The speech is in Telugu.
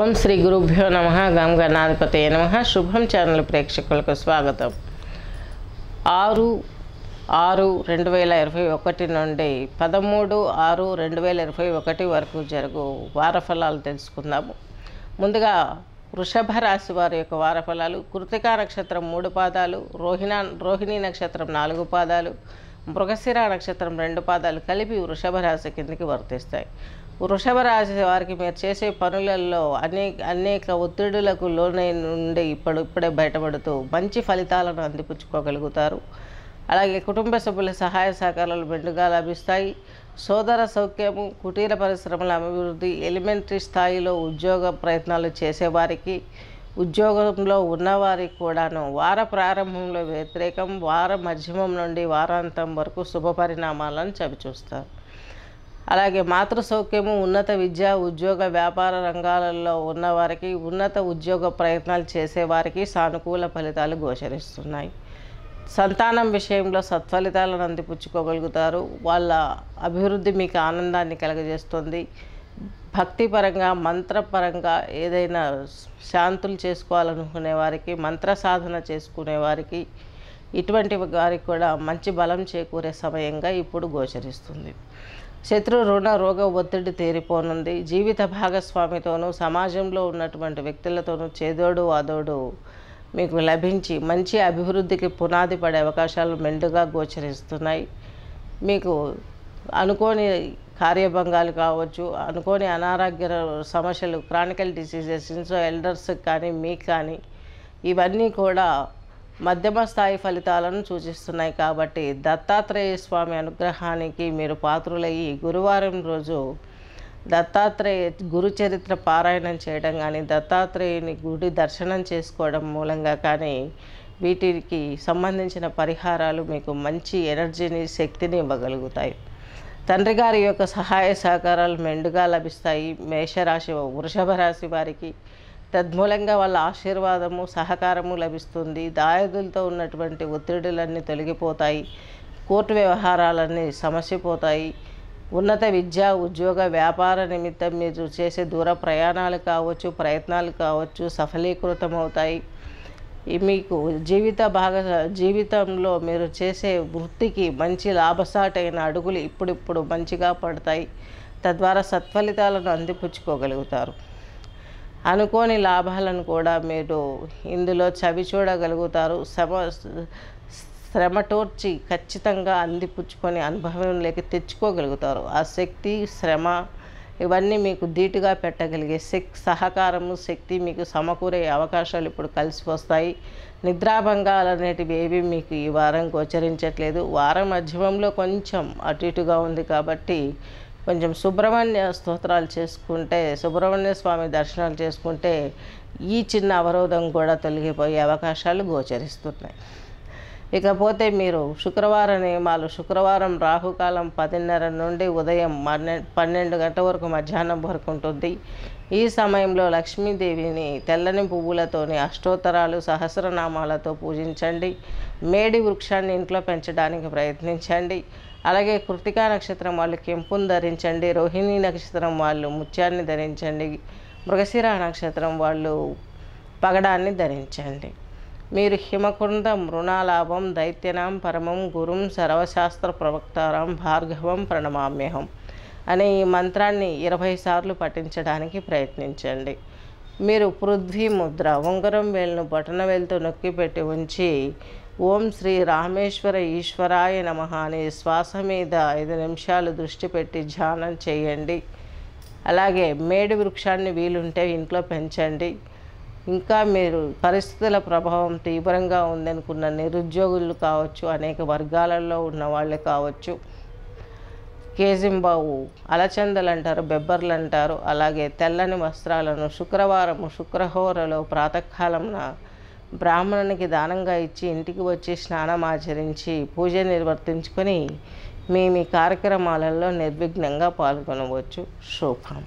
ఓం శ్రీ గురుభ్యో నమ గం నమ శుభం ఛానల్ ప్రేక్షకులకు స్వాగతం ఆరు ఆరు రెండు వేల ఇరవై ఒకటి నుండి పదమూడు ఆరు రెండు వేల ఇరవై ఒకటి వరకు జరుగు వారఫలాలు తెలుసుకుందాము ముందుగా వృషభ రాశి వారి యొక్క వారఫలాలు కృతికా నక్షత్రం మూడు పాదాలు రోహిణ రోహిణి నక్షత్రం నాలుగు పాదాలు మృగశిర నక్షత్రం రెండు పాదాలు కలిపి వృషభ రాశి కిందికి వర్తిస్తాయి వృషభ వారికి మీరు చేసే పనులలో అనేక అనేక ఒత్తిడులకు లోనై నుండి ఇప్పుడు ఇప్పుడే బయటపడుతూ మంచి ఫలితాలను అందిపుచ్చుకోగలుగుతారు అలాగే కుటుంబ సభ్యుల సహాయ సహకారాలు మెండుగా లభిస్తాయి సోదర సౌఖ్యము కుటీర పరిశ్రమల అభివృద్ధి ఎలిమెంటరీ స్థాయిలో ఉద్యోగ ప్రయత్నాలు చేసేవారికి ఉద్యోగంలో ఉన్నవారికి కూడాను వార ప్రారంభంలో వ్యతిరేకం వార మధ్యమం నుండి వారాంతం వరకు శుభ పరిణామాలను చవిచూస్తారు అలాగే మాతృ సౌఖ్యము ఉన్నత విద్య ఉద్యోగ వ్యాపార రంగాలలో ఉన్నవారికి ఉన్నత ఉద్యోగ ప్రయత్నాలు చేసేవారికి సానుకూల ఫలితాలు గోచరిస్తున్నాయి సంతానం విషయంలో సత్ఫలితాలను అందిపుచ్చుకోగలుగుతారు వాళ్ళ అభివృద్ధి మీకు ఆనందాన్ని కలగజేస్తుంది భక్తిపరంగా మంత్రపరంగా ఏదైనా శాంతులు చేసుకోవాలనుకునే వారికి మంత్ర సాధన చేసుకునే వారికి ఇటువంటి వారికి కూడా మంచి బలం చేకూరే సమయంగా ఇప్పుడు గోచరిస్తుంది శత్రు రుణ రోగ ఒత్తిడి తీరిపోనుంది జీవిత భాగస్వామితోనూ సమాజంలో ఉన్నటువంటి వ్యక్తులతోనూ చేదోడు వాదోడు మీకు లభించి మంచి అభివృద్ధికి పునాది పడే అవకాశాలు మెండుగా గోచరిస్తున్నాయి మీకు అనుకోని కార్యభంగాలు కావచ్చు అనుకోని అనారోగ్య సమస్యలు క్రానికల్ డిసీజెస్ ఇన్సో ఎల్డర్స్కి కానీ మీకు కానీ ఇవన్నీ కూడా మధ్యమ స్థాయి ఫలితాలను సూచిస్తున్నాయి కాబట్టి దత్తాత్రేయ స్వామి అనుగ్రహానికి మీరు పాత్రులయ్యి గురువారం రోజు దత్తాత్రేయ గురుచరిత్ర పారాయణం చేయడం కానీ దత్తాత్రేయుని గుడి దర్శనం చేసుకోవడం మూలంగా కానీ వీటికి సంబంధించిన పరిహారాలు మీకు మంచి ఎనర్జీని శక్తిని ఇవ్వగలుగుతాయి తండ్రి గారి యొక్క సహాయ సహకారాలు మెండుగా లభిస్తాయి మేషరాశి వృషభ రాశి వారికి తద్మూలంగా వాళ్ళ ఆశీర్వాదము సహకారము లభిస్తుంది దాయదులతో ఉన్నటువంటి ఒత్తిడులన్నీ తొలగిపోతాయి కోర్టు వ్యవహారాలన్నీ సమస్యపోతాయి ఉన్నత విద్య ఉద్యోగ వ్యాపార నిమిత్తం మీరు చేసే దూర ప్రయాణాలు కావచ్చు ప్రయత్నాలు కావచ్చు సఫలీకృతం అవుతాయి మీకు జీవిత భాగ జీవితంలో మీరు చేసే వృత్తికి మంచి లాభసాటైన అడుగులు ఇప్పుడిప్పుడు మంచిగా పడతాయి తద్వారా సత్ఫలితాలను అందిపుచ్చుకోగలుగుతారు అనుకోని లాభాలను కూడా మీరు ఇందులో చవి చూడగలుగుతారు శ్రమ శ్రమటోర్చి ఖచ్చితంగా అందిపుచ్చుకొని అనుభవం లేక తెచ్చుకోగలుగుతారు ఆ శక్తి శ్రమ ఇవన్నీ మీకు ధీటుగా పెట్టగలిగే శక్ సహకారము శక్తి మీకు సమకూరే అవకాశాలు ఇప్పుడు కలిసి వస్తాయి నిద్రాభంగాలు అనేటివి ఏవి మీకు ఈ వారం గోచరించట్లేదు వారం మధ్యమంలో కొంచెం అటు ఇటుగా ఉంది కాబట్టి కొంచెం సుబ్రహ్మణ్య స్తోత్రాలు చేసుకుంటే సుబ్రహ్మణ్య స్వామి దర్శనాలు చేసుకుంటే ఈ చిన్న అవరోధం కూడా తొలగిపోయే అవకాశాలు గోచరిస్తున్నాయి ఇకపోతే మీరు శుక్రవార నియమాలు శుక్రవారం రాహుకాలం పదిన్నర నుండి ఉదయం పన్నెండు గంటల వరకు మధ్యాహ్నం వరకు ఉంటుంది ఈ సమయంలో లక్ష్మీదేవిని తెల్లని పువ్వులతోని అష్టోత్తరాలు సహస్రనామాలతో పూజించండి మేడి వృక్షాన్ని ఇంట్లో పెంచడానికి ప్రయత్నించండి అలాగే కృతికా నక్షత్రం వాళ్ళు కెంపును ధరించండి రోహిణి నక్షత్రం వాళ్ళు ముత్యాన్ని ధరించండి మృగశిర నక్షత్రం వాళ్ళు పగడాన్ని ధరించండి మీరు హిమకుంద మృణాలాభం దైత్యనాం పరమం గురుం సర్వశాస్త్ర ప్రవక్తారం భార్గవం ప్రణమామ్యహం అనే ఈ మంత్రాన్ని ఇరవై సార్లు పఠించడానికి ప్రయత్నించండి మీరు పృథ్వీ ముద్ర ఉంగరం వేలును బటన వేలుతో నొక్కి పెట్టి ఉంచి ఓం శ్రీ రామేశ్వర ఈశ్వరాయ నమ అనే శ్వాస మీద ఐదు నిమిషాలు దృష్టి పెట్టి ధ్యానం చేయండి అలాగే మేడి వృక్షాన్ని వీలుంటే ఇంట్లో పెంచండి ఇంకా మీరు పరిస్థితుల ప్రభావం తీవ్రంగా ఉందనుకున్న నిరుద్యోగులు కావచ్చు అనేక వర్గాలలో ఉన్న వాళ్ళు కావచ్చు కేజింబావు అలచందలు అంటారు బెబ్బర్లు అంటారు అలాగే తెల్లని వస్త్రాలను శుక్రవారం శుక్రహోరలో ప్రాతకాలంన బ్రాహ్మణునికి దానంగా ఇచ్చి ఇంటికి వచ్చి స్నానం ఆచరించి పూజ నిర్వర్తించుకొని మీ మీ కార్యక్రమాలలో నిర్విఘ్నంగా పాల్గొనవచ్చు శుభం